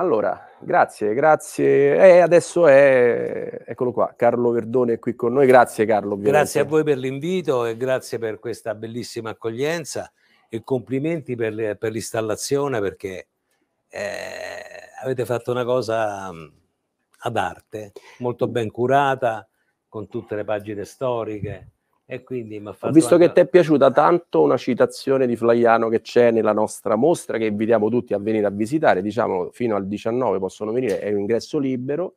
Allora, grazie, grazie. E eh, adesso è, eccolo qua, Carlo Verdone è qui con noi. Grazie Carlo. Ovviamente. Grazie a voi per l'invito e grazie per questa bellissima accoglienza e complimenti per, le, per l'installazione perché eh, avete fatto una cosa mm, ad arte, molto ben curata, con tutte le pagine storiche e quindi mi ha fatto Ho visto anche... che ti è piaciuta tanto una citazione di Flaiano che c'è nella nostra mostra che invitiamo tutti a venire a visitare, diciamo fino al 19 possono venire, è un ingresso libero.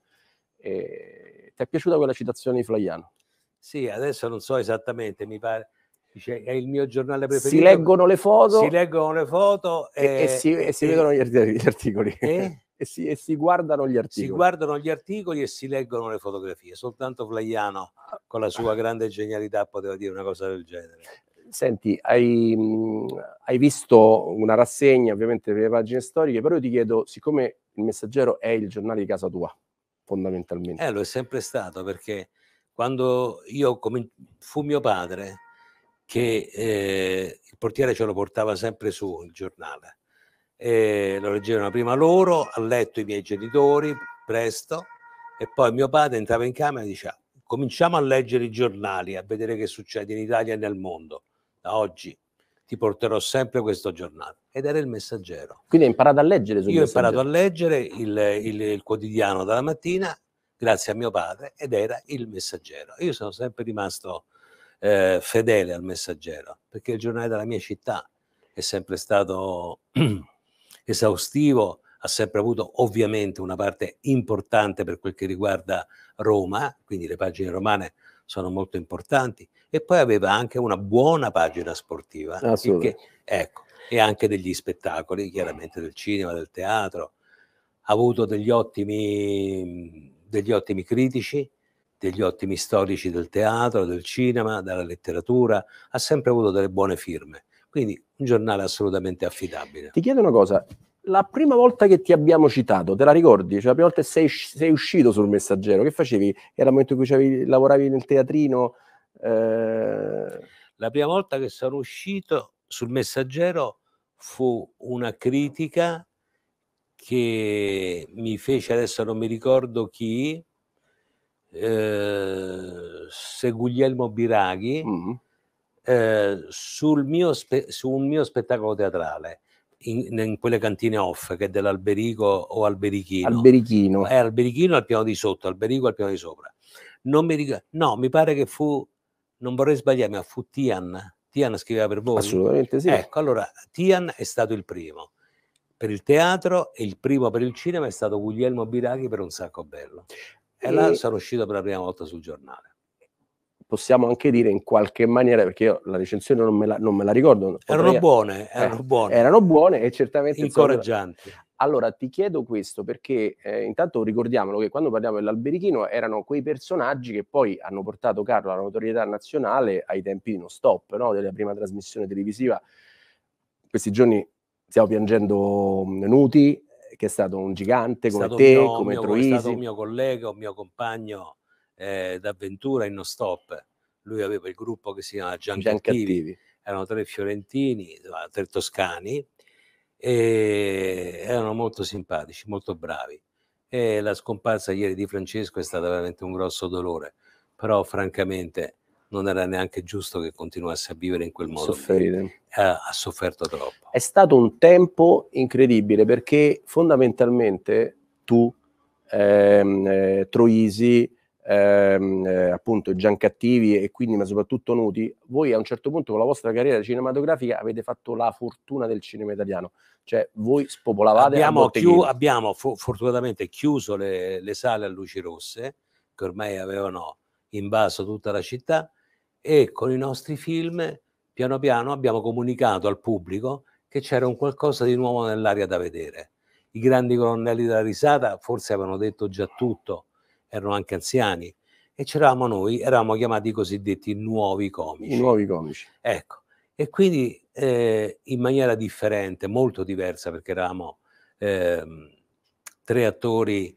Eh, ti è piaciuta quella citazione di Flaiano? Sì, adesso non so esattamente, mi pare dice, è il mio giornale preferito. Si leggono le foto, si leggono le foto e, e, e, si, e si, vedono gli, articoli. Eh? e si, e si, guardano gli articoli. Si guardano gli articoli e si leggono le fotografie. Soltanto Flaiano, ah, con la sua ah. grande genialità, poteva dire una cosa del genere. Senti, hai, hai visto una rassegna, ovviamente, delle pagine storiche, però io ti chiedo, siccome il messaggero è il giornale di casa tua, fondamentalmente. Eh, lo è sempre stato, perché quando io com- fu mio padre che eh, il portiere ce lo portava sempre su il giornale e lo leggevano prima loro, a letto i miei genitori, presto, e poi mio padre entrava in camera e diceva ah, cominciamo a leggere i giornali, a vedere che succede in Italia e nel mondo. Da oggi ti porterò sempre questo giornale. Ed era il messaggero. Quindi hai imparato a leggere sul Io ho imparato a leggere il, il, il quotidiano dalla mattina, grazie a mio padre, ed era il messaggero. Io sono sempre rimasto eh, fedele al messaggero, perché il giornale della mia città è sempre stato... esaustivo, ha sempre avuto ovviamente una parte importante per quel che riguarda Roma, quindi le pagine romane sono molto importanti, e poi aveva anche una buona pagina sportiva, che, ecco, e anche degli spettacoli, chiaramente del cinema, del teatro, ha avuto degli ottimi, degli ottimi critici, degli ottimi storici del teatro, del cinema, della letteratura, ha sempre avuto delle buone firme. Quindi un giornale assolutamente affidabile. Ti chiedo una cosa, la prima volta che ti abbiamo citato, te la ricordi? Cioè la prima volta che sei, sei uscito sul messaggero, che facevi? Era il momento in cui lavoravi nel teatrino? Eh... La prima volta che sono uscito sul messaggero fu una critica che mi fece, adesso non mi ricordo chi, eh, se Guglielmo Biraghi, mm-hmm. Eh, sul mio spe- su un mio spettacolo teatrale in, in, quelle cantine off che è dell'Alberico o Alberichino. Alberichino. È eh, Alberichino al piano di sotto, Alberico al piano di sopra. Non mi ricordo, no, mi pare che fu, non vorrei sbagliarmi, ma fu Tian. Tian scriveva per voi? Assolutamente sì. Ecco, allora Tian è stato il primo per il teatro e il primo per il cinema è stato Guglielmo Birachi per Un sacco bello. E, e... là sono uscito per la prima volta sul giornale possiamo anche dire in qualche maniera, perché io la recensione non me la, non me la ricordo. Erano buone, eh, erano eh, buone. Erano buone e certamente... Incoraggianti. Allora ti chiedo questo perché eh, intanto ricordiamolo che quando parliamo dell'Alberichino erano quei personaggi che poi hanno portato Carlo alla notorietà nazionale ai tempi di No Stop, no? della prima trasmissione televisiva. Questi giorni stiamo piangendo mm, Nuti, che è stato un gigante come te, mio, come Troisi. È stato un mio collega, un mio compagno eh, d'avventura in non stop. Lui aveva il gruppo che si chiamava Gian, Gian Cattivi. Cattivi. erano tre fiorentini, tre toscani, e erano molto simpatici, molto bravi. E la scomparsa ieri di Francesco è stata veramente un grosso dolore, però francamente non era neanche giusto che continuasse a vivere in quel modo. Soffrire. Ha, ha, sofferto troppo. È stato un tempo incredibile perché fondamentalmente tu, ehm, eh, Troisi, ehm, eh, appunto Giancattivi e quindi ma soprattutto Nuti, voi a un certo punto con la vostra carriera cinematografica avete fatto la fortuna del cinema italiano, cioè voi spopolavate abbiamo, chiu- abbiamo fu- fortunatamente chiuso le, le sale a luci rosse che ormai avevano invaso tutta la città e con i nostri film piano piano abbiamo comunicato al pubblico che c'era un qualcosa di nuovo nell'aria da vedere. I grandi colonnelli della risata forse avevano detto già tutto, erano anche anziani e c'eravamo noi, eravamo chiamati i cosiddetti nuovi comici. I nuovi comici. Ecco, e quindi eh, in maniera differente, molto diversa, perché eravamo eh, tre attori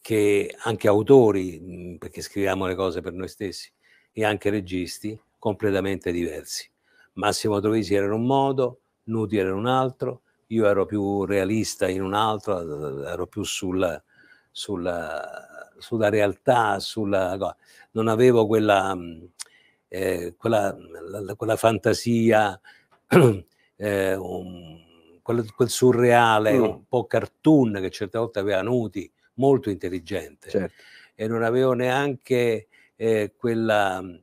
che anche autori, mhmm, perché scriviamo le cose per noi stessi, e anche registi completamente diversi. Massimo Trovisi era in un modo, Nuti era in un altro, io ero più realista in un altro, eh, ero più sulla, sulla sulla realtà, sulla, non avevo quella, mm, eh, quella, la, quella fantasia, eh, un, quel, quel, surreale, mm. un po' cartoon che certe volte aveva Nuti, molto intelligente. Certo. E non avevo neanche eh, quella mm,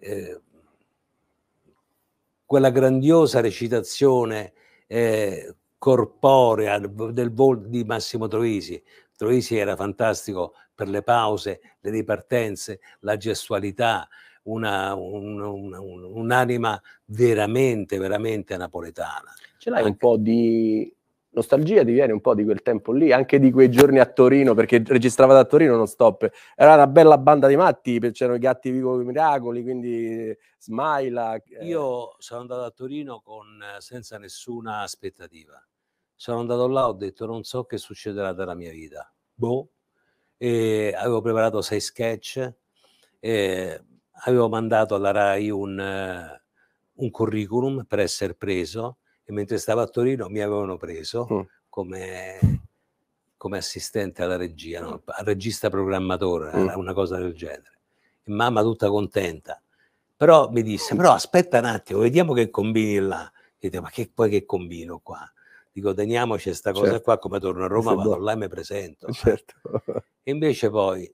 eh, quella grandiosa recitazione eh, corporea del vol di Massimo Troisi. Troisi era fantastico per le pause, le ripartenze, la gestualità, una, un, un, un, un'anima veramente, veramente napoletana. Ce l'hai un po' di nostalgia, ti viene un po' di quel tempo lì, anche di quei giorni a Torino, perché registravate a Torino non stop. Era una bella banda di matti, c'erano i gatti vivo i miracoli, quindi Smaila. Eh. Io sono andato a Torino con, senza nessuna aspettativa sono andato là, ho detto non so che succederà della mia vita. Boh. E avevo preparato sei sketch, avevo mandato alla RAI un, un, curriculum per essere preso e mentre stavo a Torino mi avevano preso mm. come, come, assistente alla regia, no? al regista programmatore, mm. una cosa del genere. E mamma tutta contenta. Però mi disse, però aspetta un attimo, vediamo che combini là. E io dico, ma che, poi che combino qua? dico teniamoci questa cosa certo. qua, come torno a Roma vado boh. là e mi presento. Eh. Certo. E invece poi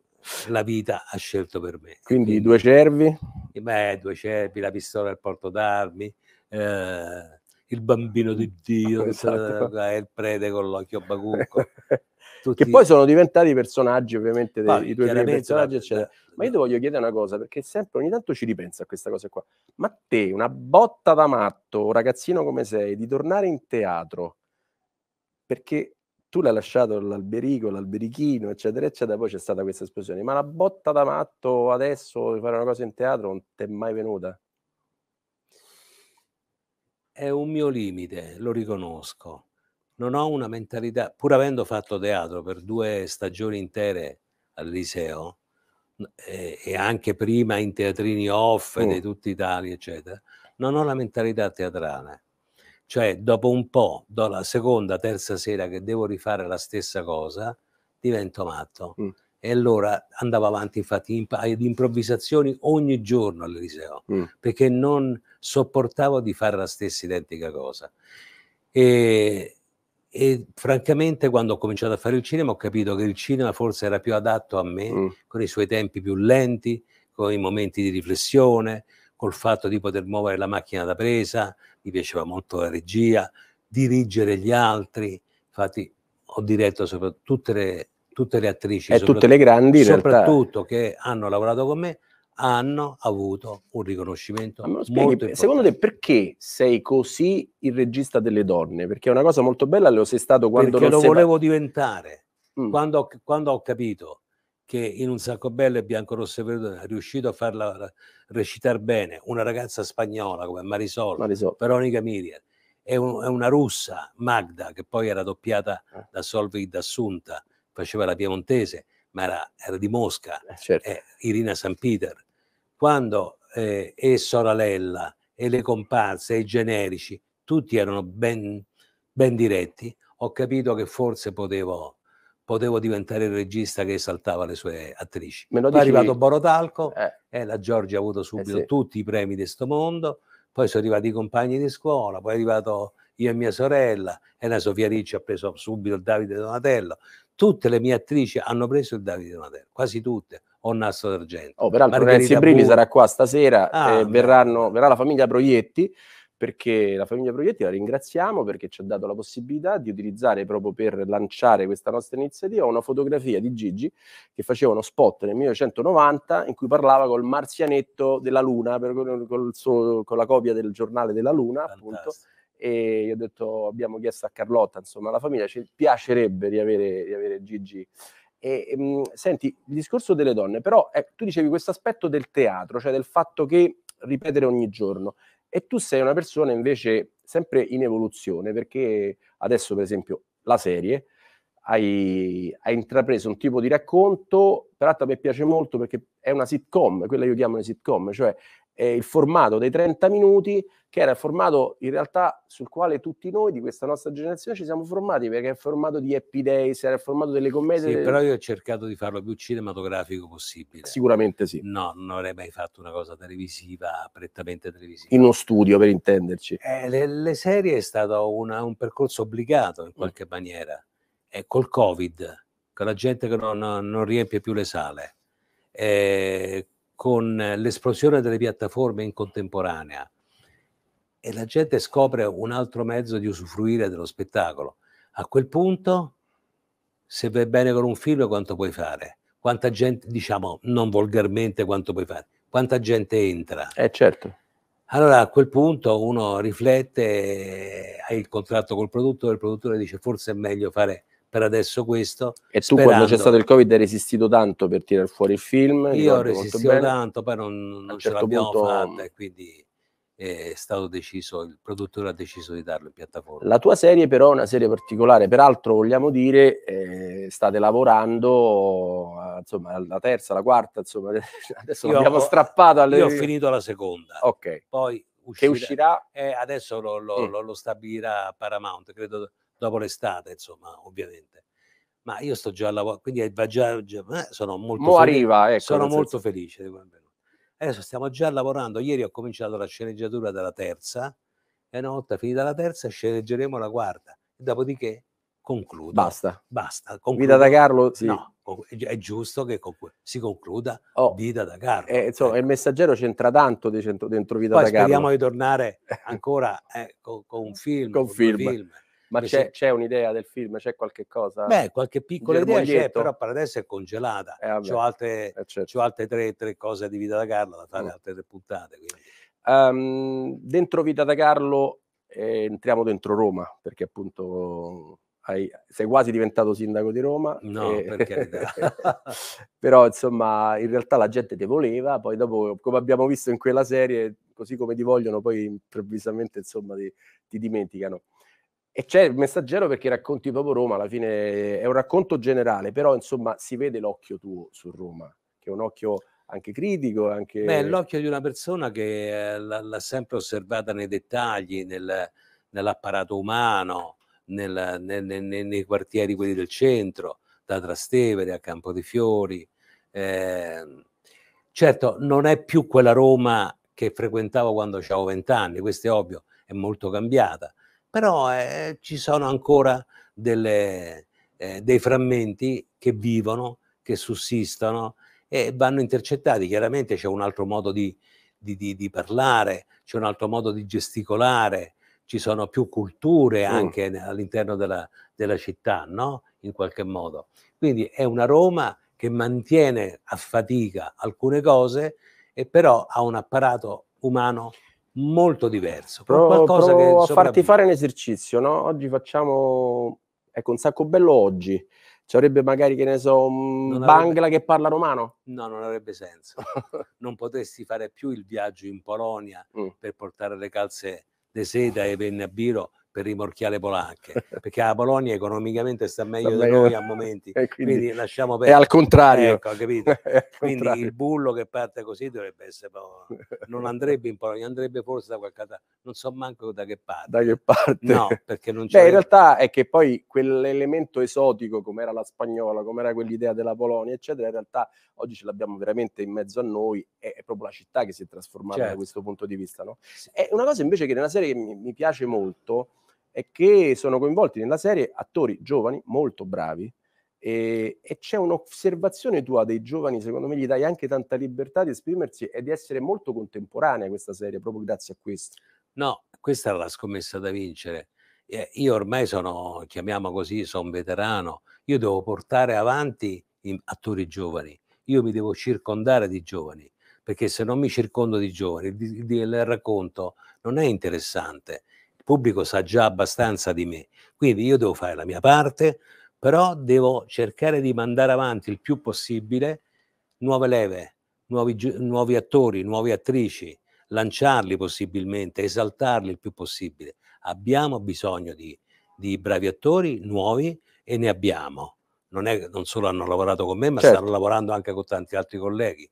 la vita ha scelto per me. Quindi, Quindi due cervi? Beh, due cervi, la pistola al porto d'armi, eh, il bambino di Dio, esatto. Eh, il prete con l'occhio bacucco. Tutti... Che poi sono diventati personaggi, ovviamente, dei, i tuoi personaggi, ma, eccetera. Ma io ti voglio chiedere una cosa, perché sempre ogni tanto ci ripenso a questa cosa qua. Ma te, una botta da matto, un ragazzino come sei, di tornare in teatro, perché tu l'hai lasciato l'alberico, l'alberichino, eccetera, eccetera, poi c'è stata questa esplosione. Ma la botta da matto adesso di fare una cosa in teatro non ti è mai venuta? È un mio limite, lo riconosco. Non ho una mentalità, pur avendo fatto teatro per due stagioni intere al liceo eh, e anche prima in teatrini off mm. di tutta Italia, eccetera, non ho la mentalità teatrale cioè, dopo un po', dalla seconda, terza sera che devo rifare la stessa cosa, divento matto. Mm. E allora andavo avanti, infatti, in, ad improvvisazioni ogni giorno all'Eliseo, mm. perché non sopportavo di fare la stessa identica cosa. E, e francamente quando ho cominciato a fare il cinema ho capito che il cinema forse era più adatto a me, mm. con i suoi tempi più lenti, con i momenti di riflessione, col fatto di poter muovere la macchina da presa, mi piaceva molto la regia, dirigere gli altri, infatti ho diretto soprattutto tutte le, tutte le attrici, e tutte le grandi, soprattutto che hanno lavorato con me, hanno avuto un riconoscimento. Ma spieghi, secondo te perché sei così il regista delle donne? Perché è una cosa molto bella, lo sei stato quando... Perché lo sei... volevo diventare, mm. quando, quando ho capito che in un sacco bello e bianco rosso e veduto è riuscito a farla recitare bene una ragazza spagnola come Marisol, Marisol. Veronica Miriam è, un, è, una russa Magda che poi era doppiata eh. da Solveig D'Assunta faceva la piemontese ma era, era di Mosca eh, certo. eh, Irina San Peter quando eh, e Soralella e le comparse e i generici tutti erano ben, ben diretti ho capito che forse potevo potevo diventare il regista che esaltava le sue attrici. Me lo poi dici... è arrivato Borotalco, eh. eh la Giorgia ha avuto subito eh sì. tutti i premi di questo mondo, poi sono arrivati i compagni di scuola, poi è arrivato io e mia sorella, e la Sofia Ricci ha preso subito il Davide Donatello. Tutte le mie attrici hanno preso il Davide Donatello, quasi tutte, o Nastro d'Argento. Oh, peraltro Renzi Brilli sarà qua stasera, ah, verranno, verrà la famiglia Proietti, perché la famiglia Proietti la ringraziamo perché ci ha dato la possibilità di utilizzare proprio per lanciare questa nostra iniziativa una fotografia di Gigi che faceva uno spot nel 1990 in cui parlava col marzianetto della Luna, per, col suo, con la copia del giornale della Luna, Fantastico. appunto. E io ho detto, abbiamo chiesto a Carlotta, insomma, alla famiglia ci piacerebbe riavere, riavere Gigi. E, mh, ehm, senti, il discorso delle donne, però eh, tu dicevi questo aspetto del teatro, cioè del fatto che ripetere ogni giorno e tu sei una persona invece sempre in evoluzione, perché adesso per esempio la serie hai, hai intrapreso un tipo di racconto, peraltro a piace molto perché è una sitcom, quella io chiamo una sitcom, cioè eh, il formato dei 30 minuti, che era il formato in realtà sul quale tutti noi di questa nostra generazione ci siamo formati, perché è il formato di Happy Days, era il formato delle commedie. Sì, delle... però io ho cercato di farlo più cinematografico possibile. Sicuramente sì. No, non avrei mai fatto una cosa televisiva, prettamente televisiva. In uno studio, per intenderci. Eh, le, le, serie è stato una, un percorso obbligato in mm. qualche mm. maniera. E eh, col Covid, con la gente che non, non riempie più le sale. Eh, con l'esplosione delle piattaforme in contemporanea e la gente scopre un altro mezzo di usufruire dello spettacolo. A quel punto, se vai bene con un film, quanto puoi fare? Quanta gente, diciamo non volgarmente, quanto puoi fare? Quanta gente entra? Eh certo. Allora a quel punto uno riflette, hai il contratto col produttore, il produttore dice forse è meglio fare per adesso questo. E tu sperando. quando c'è stato il Covid hai resistito tanto per tirare fuori il film? Io ho resistito tanto, poi non, non ce certo l'abbiamo punto... fatta e quindi eh, è stato deciso, il produttore ha deciso di darlo in piattaforma. La tua serie però è una serie particolare, peraltro vogliamo dire eh, state lavorando, eh, insomma, la terza, la quarta, insomma, adesso io abbiamo ho, strappato alle... Io ho finito la seconda. Ok. Poi uscirà... Che uscirà? Eh, adesso lo, lo, mm. lo stabilirà Paramount, credo dopo l'estate, insomma, ovviamente. Ma io sto già a lavorare, quindi va già, già eh, sono molto, Mo felice, arriva, ecco, sono molto senso. felice di adesso stiamo già lavorando. Ieri ho cominciato la sceneggiatura della terza e una volta finita la terza sceneggeremo la quarta. dopodiché concludo. Basta. Basta. Concludo. Vita da Carlo? Sì. No, è giusto che si concluda oh. Vita da Carlo. Eh, insomma, ecco. Il messaggero c'entra tanto dentro, dentro Vita Poi da Carlo. Speriamo di tornare ancora eh, con, con, un film. Con, con film. film. Ma c'è, c'è, un'idea del film? C'è qualche cosa? Beh, qualche piccola idea c'è, però per adesso è congelata. Eh, ho altre, eh, certo. altre tre, tre, cose di Vita da Carlo da fare, mm. altre tre puntate. Um, dentro Vita da Carlo eh, entriamo dentro Roma, perché appunto hai, sei quasi diventato sindaco di Roma. No, e... perché Però insomma, in realtà la gente ti voleva, poi dopo, come abbiamo visto in quella serie, così come ti vogliono, poi improvvisamente insomma ti, ti dimenticano. E c'è il messaggero perché racconti proprio Roma, alla fine è un racconto generale, però insomma si vede l'occhio tuo su Roma, che è un occhio anche critico. Anche... Beh, è l'occhio di una persona che eh, l- l'ha sempre osservata nei dettagli, nel, nell'apparato umano, nel, nel, nei quartieri quelli del centro, da Trastevere a Campo dei Fiori. Eh, certo, non è più quella Roma che frequentavo quando avevo vent'anni, questo è ovvio, è molto cambiata però eh, ci sono ancora delle, eh, dei frammenti che vivono, che sussistono e vanno intercettati. Chiaramente c'è un altro modo di, di, di, di parlare, c'è un altro modo di gesticolare, ci sono più culture anche mm. all'interno della, della città, no? in qualche modo. Quindi è una Roma che mantiene a fatica alcune cose e però ha un apparato umano molto diverso. Pro, provo a farti fare un esercizio, no? Oggi facciamo, ecco, un sacco bello oggi. Ci avrebbe magari, che ne so, un non Bangla avrebbe... che parla romano? No, non avrebbe senso. non potresti fare più il viaggio in Polonia mm. per portare le calze di seta e venne a biro per rimorchiare Polanche, perché la Polonia economicamente sta meglio di noi a momenti, quindi, quindi, lasciamo perdere. È al contrario. Ecco, capito? quindi contrario. il bullo che parte così dovrebbe essere, non andrebbe in Polonia, andrebbe forse da qualche altra, non so manco da che parte. Da che parte? No, perché non c'è. in realtà è che poi quell'elemento esotico, come era la spagnola, come era quell'idea della Polonia, eccetera, in realtà oggi ce l'abbiamo veramente in mezzo a noi, è, proprio la città che si è trasformata certo. da questo punto di vista. No? È una cosa invece che nella serie che mi piace molto, è che sono coinvolti nella serie attori giovani, molto bravi, e, e, c'è un'osservazione tua dei giovani, secondo me gli dai anche tanta libertà di esprimersi e di essere molto contemporanea questa serie, proprio grazie a questo. No, questa è la scommessa da vincere. Eh, io ormai sono, chiamiamo così, sono veterano, io devo portare avanti attori giovani, io mi devo circondare di giovani, perché se non mi circondo di giovani, il, il, il racconto non è interessante pubblico sa già abbastanza di me. Quindi io devo fare la mia parte, però devo cercare di mandare avanti il più possibile nuove leve, nuovi, nuovi attori, nuove attrici, lanciarli possibilmente, esaltarli il più possibile. Abbiamo bisogno di, di bravi attori nuovi e ne abbiamo. Non, è, non solo hanno lavorato con me, ma certo. stanno lavorando anche con tanti altri colleghi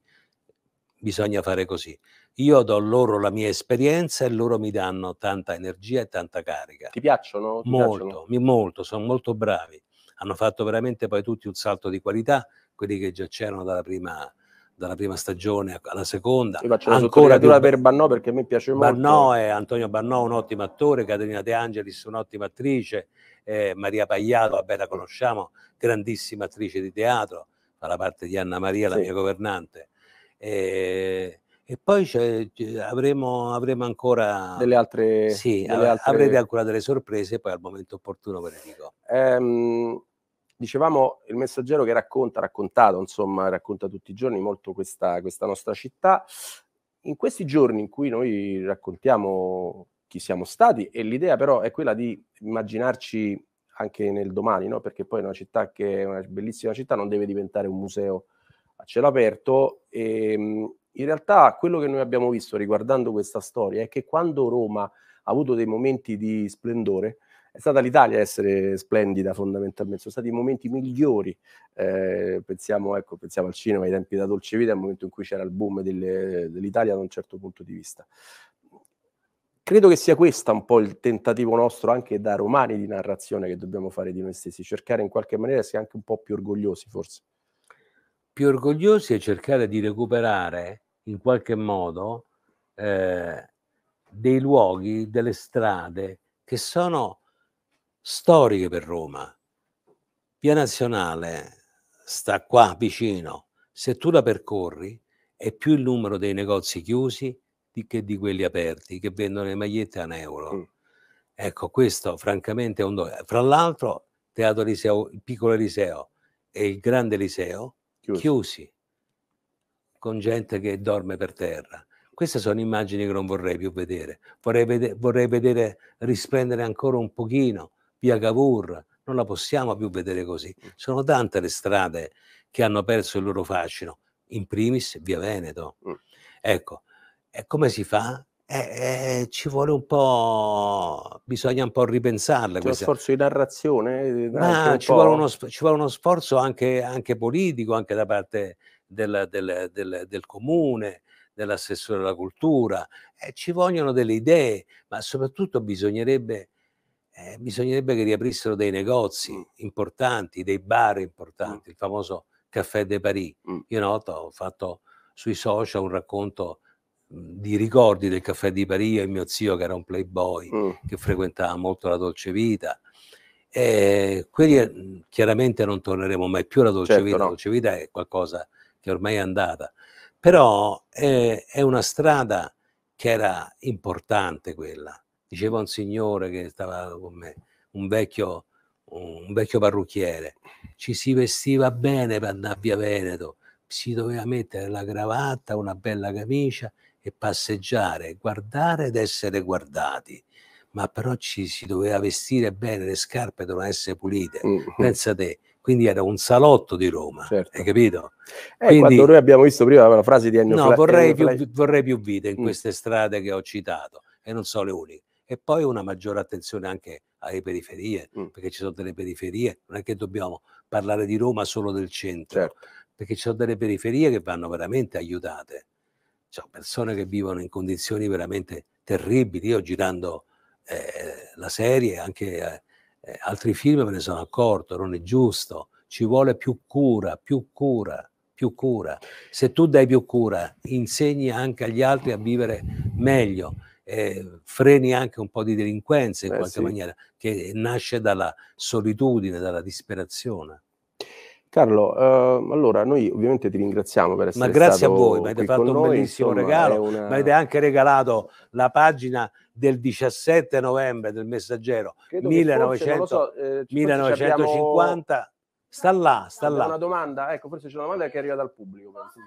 bisogna fare così. Io do loro la mia esperienza e loro mi danno tanta energia e tanta carica. Ti piacciono? Ti molto, piacciono? Mi, molto, sono molto bravi. Hanno fatto veramente poi tutti un salto di qualità, quelli che già c'erano dalla prima, dalla prima stagione alla seconda. Io faccio ancora più... per Bannò perché a me piace molto. Bannò è Antonio Bannò, un ottimo attore, Caterina De Angelis, un'ottima attrice, eh, Maria Pagliato, vabbè la conosciamo, grandissima attrice di teatro, fa la parte di Anna Maria, sì. la mia governante e, eh, e poi avremo, avremo, ancora delle altre, sì, delle altre... avrete ancora delle sorprese poi al momento opportuno ve le dico ehm, dicevamo il messaggero che racconta raccontato insomma racconta tutti i giorni molto questa, questa nostra città in questi giorni in cui noi raccontiamo chi siamo stati e l'idea però è quella di immaginarci anche nel domani, no? perché poi una città che è una bellissima città non deve diventare un museo a cielo aperto, e, ehm, in realtà quello che noi abbiamo visto riguardando questa storia è che quando Roma ha avuto dei momenti di splendore, è stata l'Italia a essere splendida fondamentalmente, sono stati i momenti migliori, eh, pensiamo, ecco, pensiamo, al cinema, ai tempi da dolce vita, al momento in cui c'era il boom delle, dell'Italia da un certo punto di vista. Credo che sia questo un po' il tentativo nostro anche da romani di narrazione che dobbiamo fare di noi stessi, cercare in qualche maniera di essere anche un po' più orgogliosi forse più orgogliosi e cercare di recuperare in qualche modo eh, dei luoghi, delle strade che sono storiche per Roma. Via Nazionale sta qua vicino, se tu la percorri è più il numero dei negozi chiusi che di quelli aperti che vendono le magliette a un euro. Mm. Ecco, questo francamente è un dolore. Fra l'altro, Teatro Liseo, il piccolo Eliseo e il grande Eliseo chiusi. chiusi, con gente che dorme per terra. Queste sono immagini che non vorrei più vedere. Vorrei, vede- vorrei vedere risplendere ancora un pochino via Cavour. Non la possiamo più vedere così. Mm. Sono tante le strade che hanno perso il loro fascino, in primis via Veneto. Mm. Ecco, e come si fa eh, eh, eh, ci vuole un po', bisogna un po' ripensarle. Lo sforzo di narrazione? Eh, ma ci vuole, uno, ci vuole, uno, sforzo anche, anche politico, anche da parte del, del, del, del comune, dell'assessore della cultura, eh, ci vogliono delle idee, ma soprattutto bisognerebbe, eh, bisognerebbe che riaprissero dei negozi mm. importanti, dei bar mm. importanti, mm. il famoso Caffè de Paris. Mm. Io una volta ho fatto sui social un racconto Mhmm, di ricordi del caffè di Parigi e mio zio che era un playboy mm. che frequentava molto la dolce vita. E eh, quelli eh, chiaramente non torneremo mai più alla dolce certo, vita, no. la dolce vita è qualcosa che ormai è andata, però è, eh, è una strada che era importante quella. Diceva un signore che stava con me, un vecchio, un vecchio parrucchiere, ci si vestiva bene per andare via Veneto, si doveva mettere la cravatta, una bella camicia e passeggiare, guardare ed essere guardati. Ma però ci si doveva vestire bene, le scarpe dovevano essere pulite. Mm-hmm. Pensa te, quindi era un salotto di Roma, certo. hai capito? Eh, quindi, quando noi abbiamo visto prima la frase di Ennio No, Fla- vorrei, Ennio più, vorrei, più, vita in mm. queste strade che ho citato, e non sono le uniche. E poi una maggiore attenzione anche alle periferie, mm. perché ci sono delle periferie, non è che dobbiamo parlare di Roma solo del centro, certo. perché ci sono delle periferie che vanno veramente aiutate cioè, persone che vivono in condizioni veramente terribili. Io girando eh, la serie, anche eh, eh, altri film me ne sono accorto, non è giusto, ci vuole più cura, più cura, più cura. Se tu dai più cura, insegni anche agli altri a vivere meglio. Eh, freni anche un po' di delinquenza in Beh, qualche sì. maniera, che nasce dalla solitudine, dalla disperazione. Carlo, eh, allora noi ovviamente ti ringraziamo per essere stato Ma grazie stato a voi, mi avete fatto un noi, bellissimo insomma, regalo, una... mi avete anche regalato la pagina del 17 novembre del Messaggero Credo 1900, so, eh, 1950. Abbiamo... Sta là, ah, sta là. Una domanda, ecco, forse c'è una domanda che arriva dal pubblico. Penso.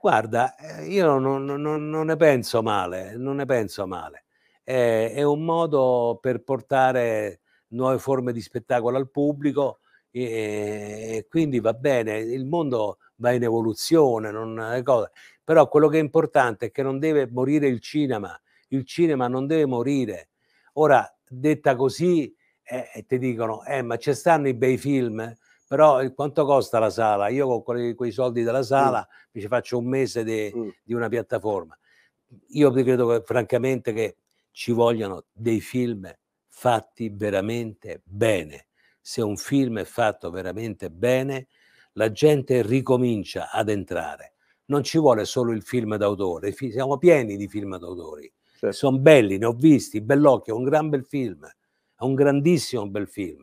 Guarda, eh, io non, non, non, ne penso male, non ne penso male. È, è un modo per portare nuove forme di spettacolo al pubblico e, quindi va bene, il mondo va in evoluzione, non, però quello che è importante è che non deve morire il cinema, il cinema non deve morire. Ora, detta così, eh, eh ti dicono, eh, ma ci stanno i bei film, però eh, quanto costa la sala? Io con quei, quei soldi della mm. sala mm. mi ci faccio un mese de, mm. di una piattaforma. Io credo che, eh, francamente che ci vogliano dei film fatti veramente bene. Se un film è fatto veramente bene, la gente ricomincia ad entrare. Non ci vuole solo il film d'autore, siamo pieni di film d'autori. Certo. Sono belli, ne ho visti, Bellocchio è un gran bel film, è un grandissimo bel film,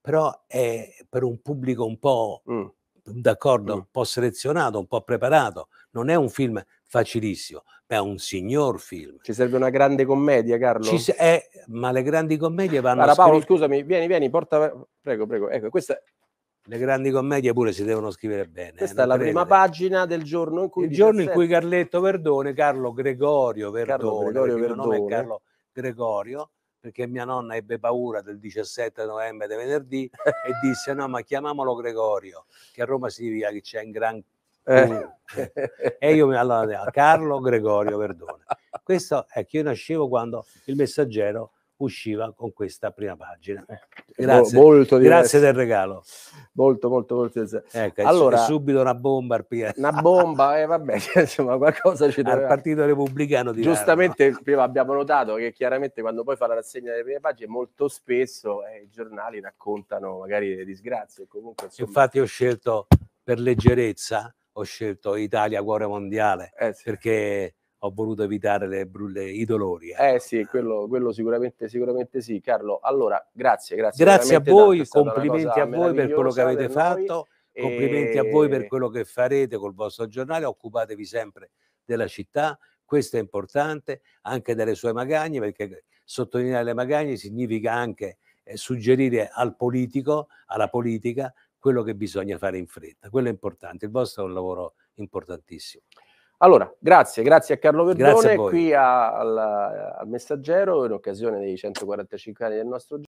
però è per un pubblico un po' mm. d'accordo, mm. un po' selezionato, un po' preparato, non è un film facilissimo, è un signor film. Ci serve una grande commedia, Carlo? Se- eh, ma le grandi commedie vanno... Allora Paolo, scritte... scusami, vieni, vieni, porta... Prego, prego, ecco, questa... Le grandi commedie pure si devono scrivere bene. Eh, questa è la credete. prima pagina del giorno in cui... Il giorno in cui Carletto Verdone, Carlo Gregorio Verdone, Carlo Gregorio Verdone. il nome è Carlo Gregorio, perché mia nonna ebbe paura del 17 novembre di venerdì e disse no ma chiamiamolo Gregorio che a Roma si dice che c'è in gran eh. eh. e io mi allora Carlo Gregorio Verdone. Questo è ecco, che io nascevo quando il messaggero usciva con questa prima pagina. Eh, grazie, molto grazie del regalo. Molto, molto, molto. Ecco, allora, subito una bomba al Una bomba, eh, vabbè, insomma, qualcosa ci doveva. Al Partito Repubblicano di Giustamente prima abbiamo notato che chiaramente quando poi fa la rassegna delle prime pagine molto spesso eh, i giornali raccontano magari le disgrazie. Comunque, insomma... Infatti ho scelto per leggerezza ho scelto Italia Cuore Mondiale eh sì. perché ho voluto evitare le, le, i dolori. Eh, eh sì, quello, quello, sicuramente, sicuramente sì. Carlo, allora grazie, grazie. Grazie a voi, complimenti a voi per quello che avete fatto, noi, complimenti a voi per quello che farete col vostro giornale, occupatevi sempre della città, questo è importante, anche delle sue magagne, perché sottolineare le magagne significa anche eh, suggerire al politico, alla politica, quello che bisogna fare in fretta. Quello è importante, il vostro è un lavoro importantissimo. Allora, grazie, grazie a Carlo Verdone, a qui a, al, al Messaggero, in occasione dei 145 anni del nostro giorno.